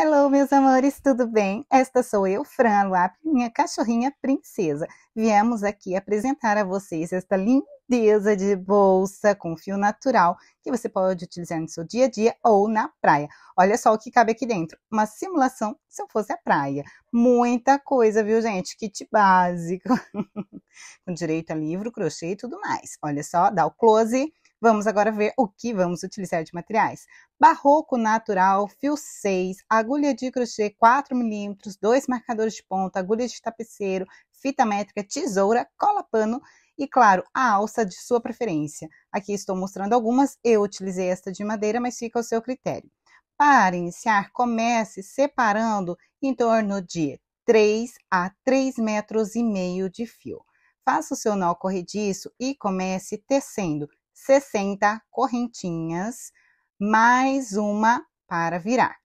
Hello, meus amores, tudo bem? Esta sou eu, Fran minha cachorrinha princesa. Viemos aqui apresentar a vocês esta lindeza de bolsa com fio natural que você pode utilizar no seu dia a dia ou na praia. Olha só o que cabe aqui dentro: uma simulação se eu fosse a praia. Muita coisa, viu, gente? Kit básico, com direito a livro, crochê e tudo mais. Olha só, dá o close. Vamos agora ver o que vamos utilizar de materiais. Barroco natural, fio 6, agulha de crochê 4 milímetros, dois marcadores de ponta, agulha de tapeceiro, fita métrica, tesoura, cola pano e, claro, a alça de sua preferência. Aqui estou mostrando algumas, eu utilizei esta de madeira, mas fica ao seu critério. Para iniciar, comece separando em torno de 3 a 3,5 metros e meio de fio. Faça o seu nó corrediço e comece tecendo 60 correntinhas, mais uma para virar.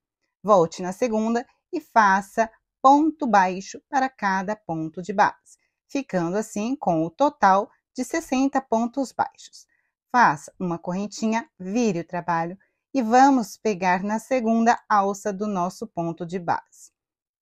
Volte na segunda e faça ponto baixo para cada ponto de base, ficando assim com o total de 60 pontos baixos. Faça uma correntinha, vire o trabalho e vamos pegar na segunda alça do nosso ponto de base.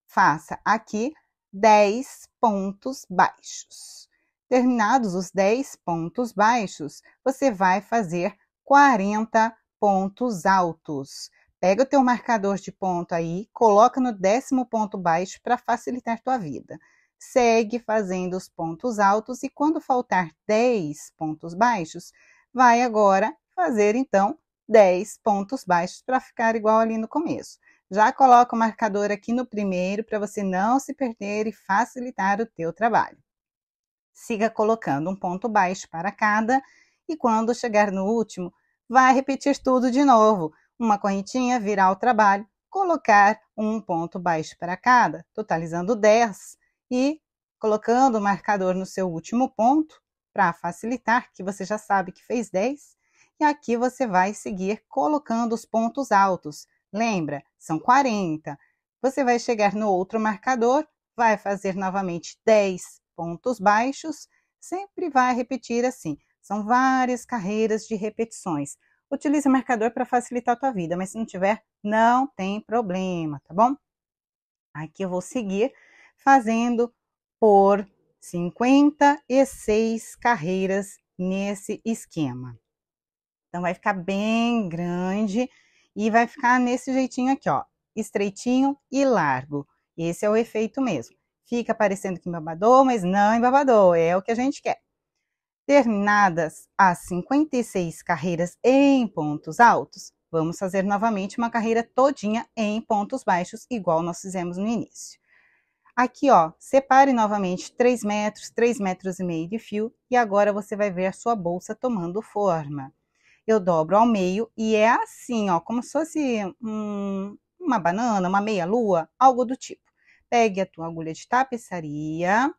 Faça aqui 10 pontos baixos. Terminados os 10 pontos baixos, você vai fazer 40 pontos altos. Pega o teu marcador de ponto aí, coloca no décimo ponto baixo para facilitar tua vida. Segue fazendo os pontos altos e quando faltar 10 pontos baixos, vai agora fazer então 10 pontos baixos para ficar igual ali no começo. Já coloca o marcador aqui no primeiro para você não se perder e facilitar o teu trabalho. Siga colocando um ponto baixo para cada e quando chegar no último, vai repetir tudo de novo. Uma correntinha virá ao trabalho, colocar um ponto baixo para cada, totalizando 10 e colocando o marcador no seu último ponto para facilitar que você já sabe que fez 10. E aqui você vai seguir colocando os pontos altos. Lembra, são 40. Você vai chegar no outro marcador, vai fazer novamente 10 pontos baixos, sempre vai repetir assim. São várias carreiras de repetições. Utilize o marcador para facilitar a tua vida, mas se não tiver, não tem problema, tá bom? Aqui eu vou seguir fazendo por 56 carreiras nesse esquema. Então vai ficar bem grande e vai ficar nesse jeitinho aqui, ó, estreitinho e largo. Esse é o efeito mesmo fica parecendo que embabadou, mas não embabadou, é o que a gente quer. Terminadas as 56 carreiras em pontos altos, vamos fazer novamente uma carreira todinha em pontos baixos, igual nós fizemos no início. Aqui, ó, separe novamente 3 metros, 3 metros e meio de fio, e agora você vai ver a sua bolsa tomando forma. Eu dobro ao meio e é assim, ó, como se fosse uma banana, uma meia-lua, algo do tipo pegue a tua agulha de tapeçaria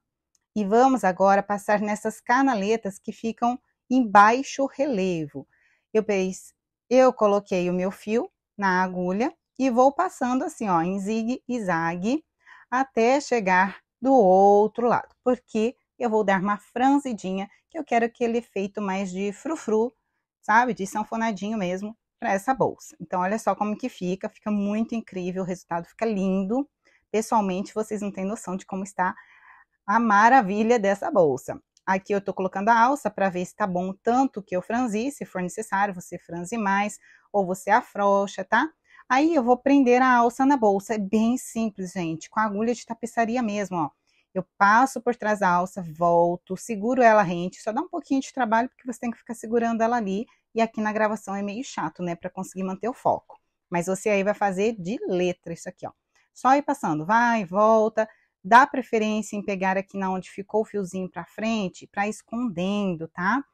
e vamos agora passar nessas canaletas que ficam em baixo relevo. Eu, fiz, eu coloquei o meu fio na agulha e vou passando assim, ó, em zigue-zague até chegar do outro lado, porque eu vou dar uma franzidinha, que eu quero aquele efeito mais de frufru, sabe? De sanfonadinho mesmo para essa bolsa. Então, olha só como que fica, fica muito incrível, o resultado fica lindo pessoalmente vocês não têm noção de como está a maravilha dessa bolsa. Aqui eu estou colocando a alça para ver se está bom tanto que eu franzi, se for necessário, você franze mais ou você afrouxa, tá? Aí eu vou prender a alça na bolsa, é bem simples, gente, com agulha de tapeçaria mesmo, ó. Eu passo por trás da alça, volto, seguro ela rente, só dá um pouquinho de trabalho porque você tem que ficar segurando ela ali e aqui na gravação é meio chato, né, para conseguir manter o foco. Mas você aí vai fazer de letra isso aqui, ó. Só ir passando, vai, volta. Dá preferência em pegar aqui na onde ficou o fiozinho para frente, para escondendo, tá?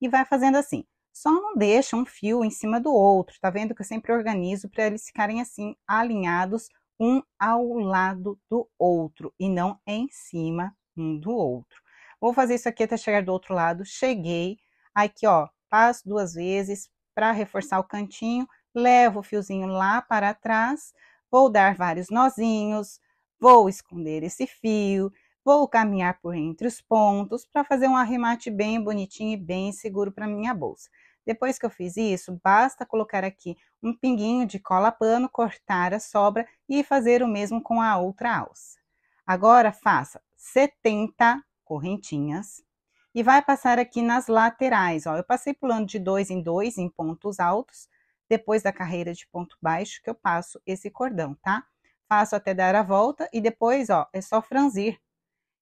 E vai fazendo assim. Só não deixa um fio em cima do outro, tá vendo que eu sempre organizo para eles ficarem assim alinhados um ao lado do outro e não em cima um do outro. Vou fazer isso aqui até chegar do outro lado. Cheguei, aqui ó, passo duas vezes para reforçar o cantinho, levo o fiozinho lá para trás, vou dar vários nozinhos, vou esconder esse fio, vou caminhar por entre os pontos para fazer um arremate bem bonitinho e bem seguro para minha bolsa. Depois que eu fiz isso, basta colocar aqui um pinguinho de cola pano, cortar a sobra e fazer o mesmo com a outra alça. Agora faça 70 correntinhas e vai passar aqui nas laterais, ó. Eu passei pulando de dois em dois em pontos altos, depois da carreira de ponto baixo que eu passo esse cordão, tá? Faço até dar a volta e depois, ó, é só franzir.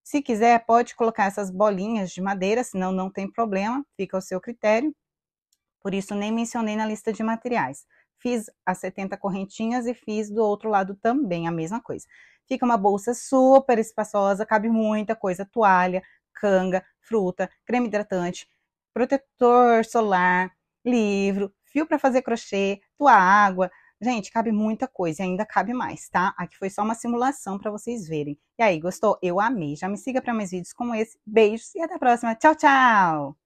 Se quiser, pode colocar essas bolinhas de madeira, senão não tem problema, fica ao seu critério. Por isso, nem mencionei na lista de materiais. Fiz as 70 correntinhas e fiz do outro lado também a mesma coisa. Fica uma bolsa super espaçosa, cabe muita coisa, toalha, canga, fruta, creme hidratante, protetor solar, livro, fio para fazer crochê, tua água. Gente, cabe muita coisa e ainda cabe mais, tá? Aqui foi só uma simulação para vocês verem. E aí, gostou? Eu amei. Já me siga para mais vídeos como esse. Beijos e até a próxima. Tchau, tchau!